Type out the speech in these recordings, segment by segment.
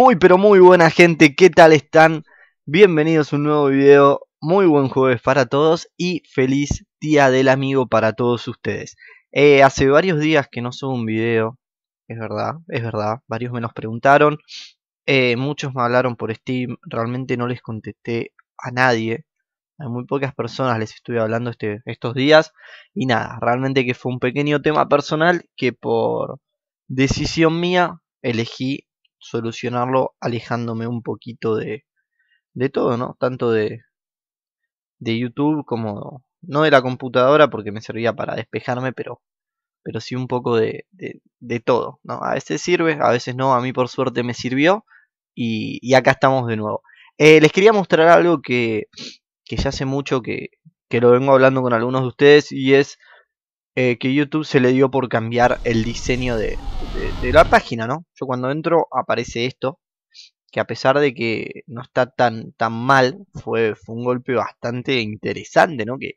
Muy pero muy buena gente, ¿qué tal están? Bienvenidos a un nuevo video, muy buen jueves para todos y feliz día del amigo para todos ustedes. Eh, hace varios días que no subo un video, es verdad, es verdad, varios me los preguntaron, eh, muchos me hablaron por Steam, realmente no les contesté a nadie, a muy pocas personas les estuve hablando este, estos días y nada, realmente que fue un pequeño tema personal que por decisión mía elegí solucionarlo alejándome un poquito de, de todo, ¿no? Tanto de, de YouTube como no de la computadora porque me servía para despejarme, pero, pero sí un poco de, de, todo, ¿no? A veces sirve, a veces no, a mí por suerte me sirvió y, acá estamos de nuevo. Eh, les quería mostrar algo que, que ya hace mucho que, que lo vengo hablando con algunos de ustedes y es eh, que YouTube se le dio por cambiar el diseño de, la página, ¿no? Yo cuando entro aparece esto, que a pesar de que no está tan, tan mal, fue, fue un golpe bastante interesante, ¿no? Que,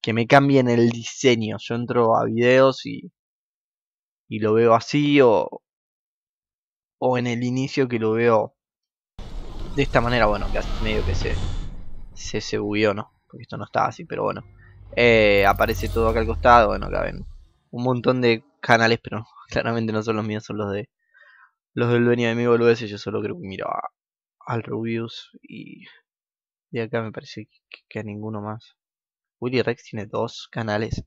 que me cambien el diseño. Yo entro a videos y, y lo veo así o, o en el inicio que lo veo de esta manera, bueno, que medio que se, se, se ¿no? Porque esto no estaba así, pero bueno. Eh, aparece todo acá al costado, bueno, acá ven un montón de canales, pero claramente no son los míos, son los de los del dueño de mi ese, Yo solo creo que miro al Rubius y de acá me parece que, a ninguno más. Willy Rex tiene dos canales.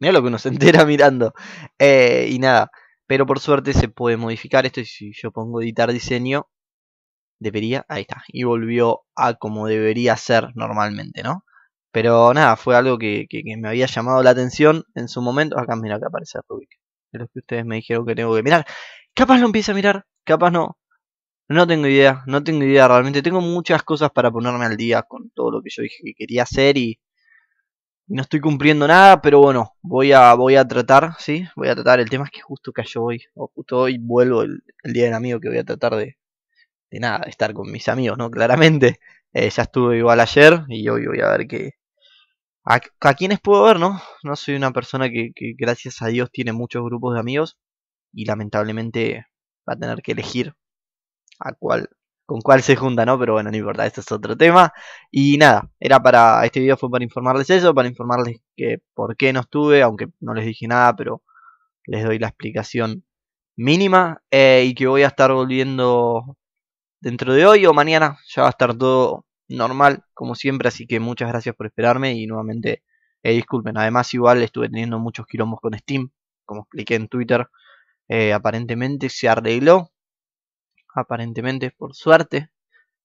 Mira lo que uno se entera mirando. Eh, y nada, pero por suerte se puede modificar esto y si yo pongo editar diseño, debería, ahí está, y volvió a como debería ser normalmente, ¿no? Pero nada, fue algo que, me había llamado la atención en su momento. Acá mira que aparece Rubik. Es lo que ustedes me dijeron que tengo que mirar. Capaz lo empiece a mirar, capaz no. No tengo idea, no tengo idea realmente. Tengo muchas cosas para ponerme al día con todo lo que yo dije que quería hacer y, y no estoy cumpliendo nada, pero bueno, voy a, voy a tratar, ¿sí? Voy a tratar. El tema es que justo cayó hoy, o justo hoy vuelvo el, día del amigo que voy a tratar de, de nada, de estar con mis amigos, ¿no? Claramente. Eh, ya estuve igual ayer y hoy voy a ver qué, a, quiénes puedo ver, ¿no? No soy una persona que, gracias a Dios tiene muchos grupos de amigos y lamentablemente va a tener que elegir a cuál con cuál se junta, ¿no? Pero bueno, ni importa, este es otro tema. Y nada, era para este video fue para informarles eso, para informarles que por qué no estuve, aunque no les dije nada, pero les doy la explicación mínima eh, y que voy a estar volviendo dentro de hoy o mañana, ya va a estar todo normal, como siempre. Así que muchas gracias por esperarme y nuevamente eh, disculpen. Además, igual estuve teniendo muchos quilombos con Steam, como expliqué en Twitter. Eh, aparentemente se arregló. Aparentemente, por suerte.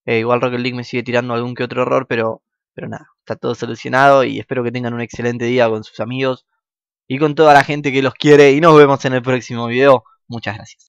Eh, igual Rocket League me sigue tirando algún que otro error, pero, pero nada, está todo solucionado y espero que tengan un excelente día con sus amigos y con toda la gente que los quiere y nos vemos en el próximo video. Muchas gracias.